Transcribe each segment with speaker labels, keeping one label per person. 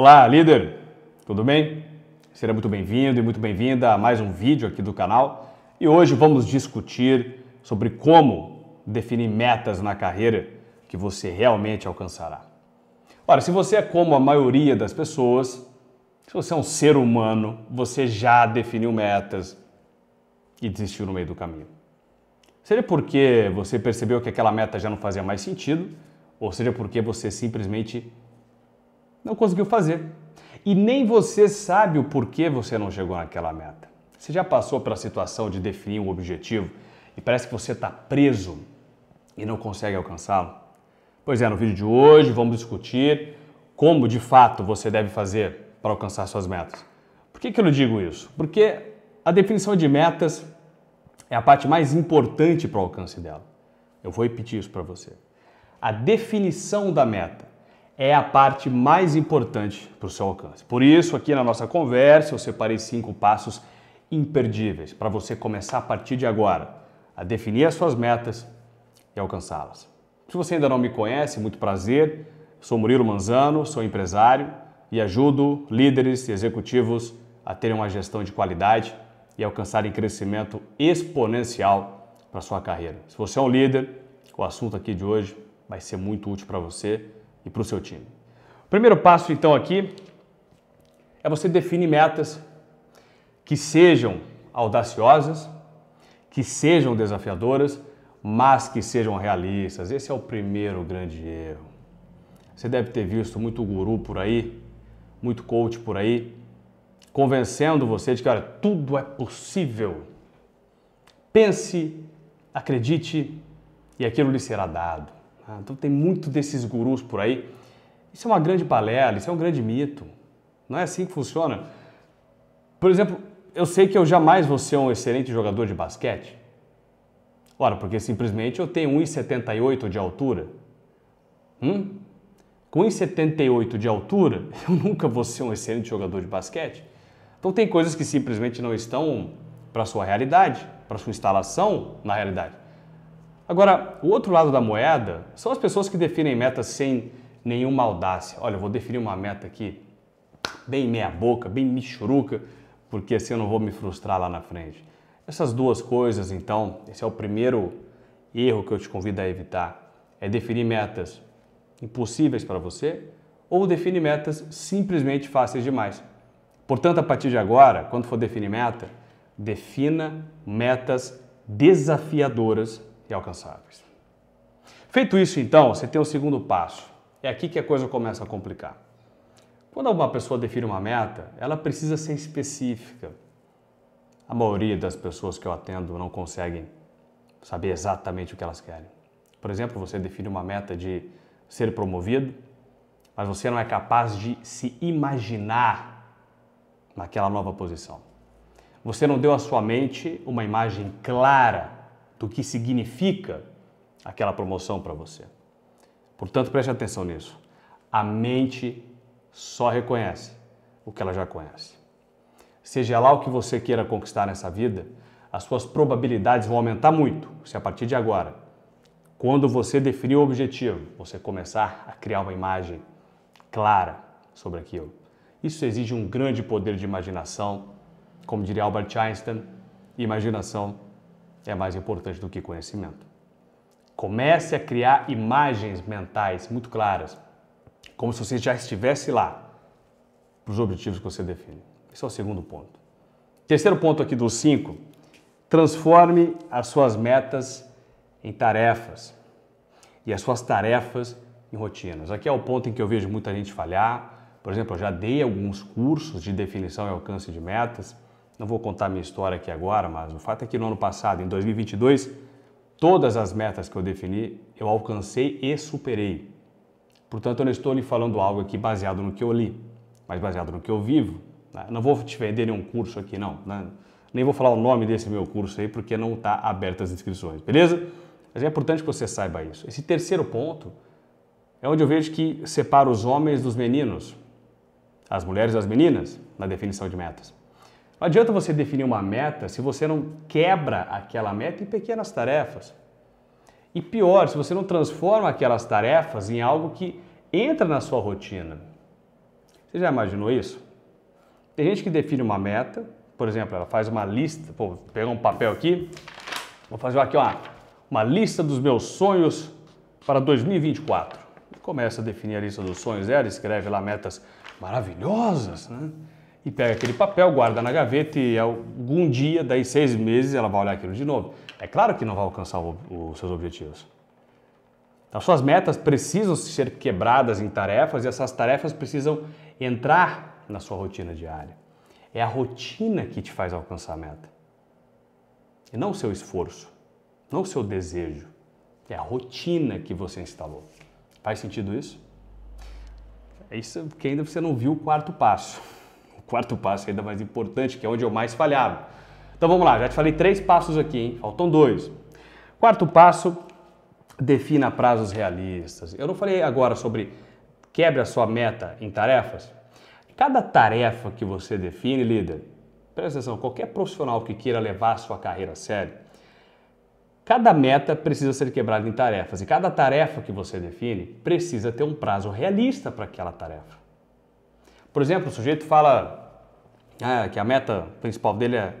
Speaker 1: Olá, líder! Tudo bem? Seja muito bem-vindo e muito bem-vinda a mais um vídeo aqui do canal. E hoje vamos discutir sobre como definir metas na carreira que você realmente alcançará. Ora, se você é como a maioria das pessoas, se você é um ser humano, você já definiu metas e desistiu no meio do caminho. Seja porque você percebeu que aquela meta já não fazia mais sentido, ou seja porque você simplesmente não conseguiu fazer. E nem você sabe o porquê você não chegou naquela meta. Você já passou pela situação de definir um objetivo e parece que você está preso e não consegue alcançá-lo? Pois é, no vídeo de hoje vamos discutir como de fato você deve fazer para alcançar suas metas. Por que, que eu digo isso? Porque a definição de metas é a parte mais importante para o alcance dela. Eu vou repetir isso para você. A definição da meta é a parte mais importante para o seu alcance. Por isso, aqui na nossa conversa, eu separei cinco passos imperdíveis para você começar a partir de agora a definir as suas metas e alcançá-las. Se você ainda não me conhece, muito prazer. Sou Murilo Manzano, sou empresário e ajudo líderes e executivos a terem uma gestão de qualidade e alcançarem crescimento exponencial para sua carreira. Se você é um líder, o assunto aqui de hoje vai ser muito útil para você e para o seu time. O primeiro passo, então, aqui é você definir metas que sejam audaciosas, que sejam desafiadoras, mas que sejam realistas. Esse é o primeiro grande erro. Você deve ter visto muito guru por aí, muito coach por aí, convencendo você de que, olha, tudo é possível. Pense, acredite e aquilo lhe será dado. Ah, então tem muito desses gurus por aí. Isso é uma grande palela, isso é um grande mito. Não é assim que funciona. Por exemplo, eu sei que eu jamais vou ser um excelente jogador de basquete. Ora, porque simplesmente eu tenho 1,78 de altura. Hum? Com 1,78 de altura, eu nunca vou ser um excelente jogador de basquete. Então tem coisas que simplesmente não estão para sua realidade, para sua instalação na realidade. Agora, o outro lado da moeda são as pessoas que definem metas sem nenhuma audácia. Olha, eu vou definir uma meta aqui bem meia boca, bem michuruca, porque assim eu não vou me frustrar lá na frente. Essas duas coisas, então, esse é o primeiro erro que eu te convido a evitar, é definir metas impossíveis para você ou definir metas simplesmente fáceis demais. Portanto, a partir de agora, quando for definir meta, defina metas desafiadoras e alcançáveis. Feito isso, então, você tem o segundo passo. É aqui que a coisa começa a complicar. Quando uma pessoa define uma meta, ela precisa ser específica. A maioria das pessoas que eu atendo não conseguem saber exatamente o que elas querem. Por exemplo, você define uma meta de ser promovido, mas você não é capaz de se imaginar naquela nova posição. Você não deu à sua mente uma imagem clara do que significa aquela promoção para você. Portanto, preste atenção nisso. A mente só reconhece o que ela já conhece. Seja lá o que você queira conquistar nessa vida, as suas probabilidades vão aumentar muito se a partir de agora, quando você definir o objetivo, você começar a criar uma imagem clara sobre aquilo. Isso exige um grande poder de imaginação, como diria Albert Einstein, imaginação é mais importante do que conhecimento. Comece a criar imagens mentais muito claras, como se você já estivesse lá para os objetivos que você define. Esse é o segundo ponto. Terceiro ponto aqui dos cinco: transforme as suas metas em tarefas e as suas tarefas em rotinas. Aqui é o ponto em que eu vejo muita gente falhar. Por exemplo, eu já dei alguns cursos de definição e alcance de metas não vou contar minha história aqui agora, mas o fato é que no ano passado, em 2022, todas as metas que eu defini eu alcancei e superei. Portanto, eu não estou lhe falando algo aqui baseado no que eu li, mas baseado no que eu vivo. Né? Não vou te vender nenhum curso aqui, não. Né? Nem vou falar o nome desse meu curso aí, porque não está aberto as inscrições, beleza? Mas é importante que você saiba isso. Esse terceiro ponto é onde eu vejo que separa os homens dos meninos, as mulheres das meninas, na definição de metas. Não adianta você definir uma meta se você não quebra aquela meta em pequenas tarefas. E pior, se você não transforma aquelas tarefas em algo que entra na sua rotina. Você já imaginou isso? Tem gente que define uma meta, por exemplo, ela faz uma lista, pô, pegar um papel aqui, vou fazer aqui uma uma lista dos meus sonhos para 2024. Começa a definir a lista dos sonhos dela, escreve lá metas maravilhosas, né? e pega aquele papel, guarda na gaveta e é algum dia, daí seis meses, ela vai olhar aquilo de novo. É claro que não vai alcançar os seus objetivos. Então, suas metas precisam ser quebradas em tarefas e essas tarefas precisam entrar na sua rotina diária. É a rotina que te faz alcançar a meta. E não o seu esforço, não o seu desejo. É a rotina que você instalou. Faz sentido isso? É isso que ainda você não viu o quarto passo quarto passo, é ainda mais importante, que é onde eu mais falhava. Então vamos lá, já te falei três passos aqui, hein? faltam dois. Quarto passo, defina prazos realistas. Eu não falei agora sobre quebre a sua meta em tarefas? Cada tarefa que você define, líder, presta atenção, qualquer profissional que queira levar a sua carreira a sério, cada meta precisa ser quebrada em tarefas e cada tarefa que você define precisa ter um prazo realista para aquela tarefa. Por exemplo, o sujeito fala é, que a meta principal dele é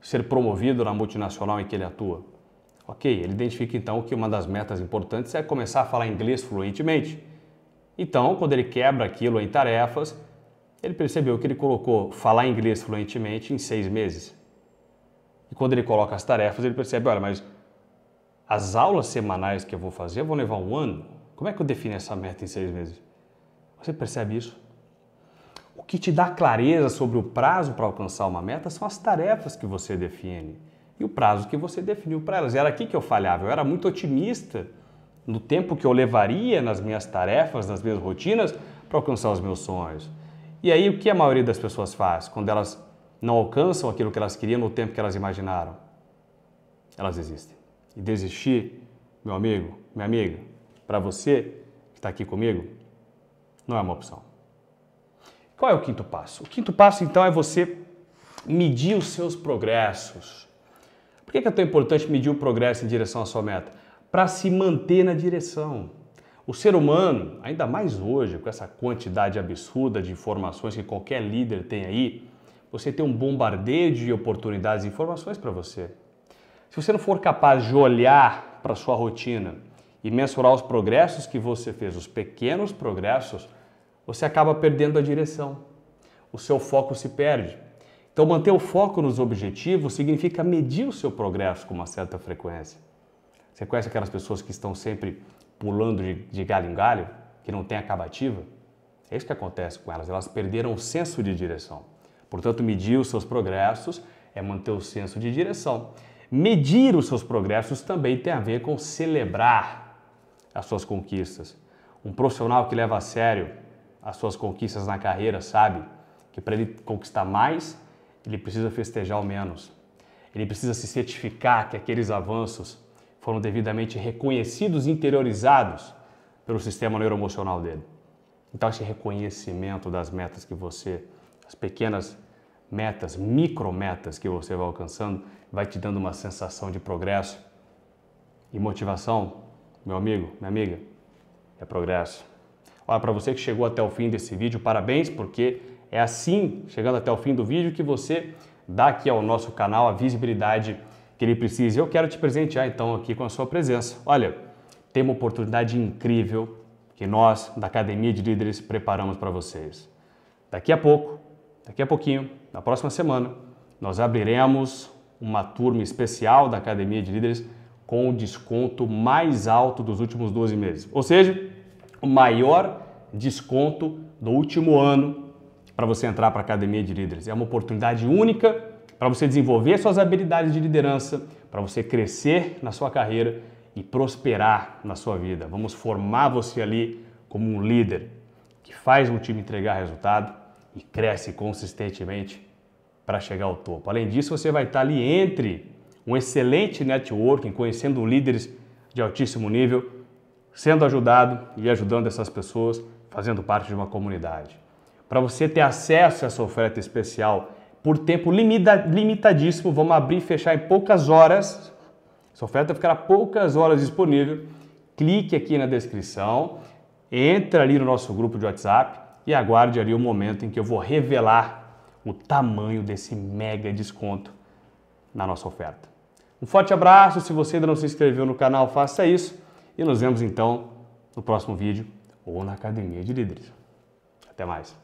Speaker 1: ser promovido na multinacional em que ele atua. Ok, ele identifica então que uma das metas importantes é começar a falar inglês fluentemente. Então, quando ele quebra aquilo em tarefas, ele percebeu que ele colocou falar inglês fluentemente em seis meses. E quando ele coloca as tarefas, ele percebe: olha, mas as aulas semanais que eu vou fazer vão levar um ano. Como é que eu defino essa meta em seis meses? Você percebe isso? O que te dá clareza sobre o prazo para alcançar uma meta são as tarefas que você define e o prazo que você definiu para elas. Era aqui que eu falhava, eu era muito otimista no tempo que eu levaria nas minhas tarefas, nas minhas rotinas para alcançar os meus sonhos. E aí o que a maioria das pessoas faz quando elas não alcançam aquilo que elas queriam no tempo que elas imaginaram? Elas desistem. E desistir, meu amigo, minha amiga, para você que está aqui comigo, não é uma opção. Qual é o quinto passo? O quinto passo, então, é você medir os seus progressos. Por que é tão importante medir o progresso em direção à sua meta? Para se manter na direção. O ser humano, ainda mais hoje, com essa quantidade absurda de informações que qualquer líder tem aí, você tem um bombardeio de oportunidades e informações para você. Se você não for capaz de olhar para sua rotina e mensurar os progressos que você fez, os pequenos progressos, você acaba perdendo a direção. O seu foco se perde. Então, manter o foco nos objetivos significa medir o seu progresso com uma certa frequência. Você conhece aquelas pessoas que estão sempre pulando de, de galho em galho, que não tem acabativa? É isso que acontece com elas, elas perderam o senso de direção. Portanto, medir os seus progressos é manter o senso de direção. Medir os seus progressos também tem a ver com celebrar as suas conquistas. Um profissional que leva a sério as suas conquistas na carreira sabe que para ele conquistar mais, ele precisa festejar o menos. Ele precisa se certificar que aqueles avanços foram devidamente reconhecidos e interiorizados pelo sistema neuroemocional dele. Então, esse reconhecimento das metas que você, as pequenas metas, micrometas que você vai alcançando, vai te dando uma sensação de progresso. E motivação, meu amigo, minha amiga, é progresso. Olha, para você que chegou até o fim desse vídeo, parabéns, porque é assim, chegando até o fim do vídeo, que você dá aqui ao nosso canal a visibilidade que ele precisa. Eu quero te presentear então aqui com a sua presença. Olha, tem uma oportunidade incrível que nós da Academia de Líderes preparamos para vocês. Daqui a pouco, daqui a pouquinho, na próxima semana, nós abriremos uma turma especial da Academia de Líderes com o desconto mais alto dos últimos 12 meses. Ou seja, o maior desconto do último ano para você entrar para a Academia de Líderes. É uma oportunidade única para você desenvolver suas habilidades de liderança, para você crescer na sua carreira e prosperar na sua vida. Vamos formar você ali como um líder que faz um time entregar resultado e cresce consistentemente para chegar ao topo. Além disso, você vai estar ali entre um excelente networking, conhecendo líderes de altíssimo nível sendo ajudado e ajudando essas pessoas, fazendo parte de uma comunidade. Para você ter acesso a essa oferta especial por tempo limita, limitadíssimo, vamos abrir e fechar em poucas horas. Essa oferta ficará poucas horas disponível. Clique aqui na descrição, entre ali no nosso grupo de WhatsApp e aguarde ali o momento em que eu vou revelar o tamanho desse mega desconto na nossa oferta. Um forte abraço, se você ainda não se inscreveu no canal, faça isso e nos vemos então no próximo vídeo ou na Academia de Líderes. Até mais!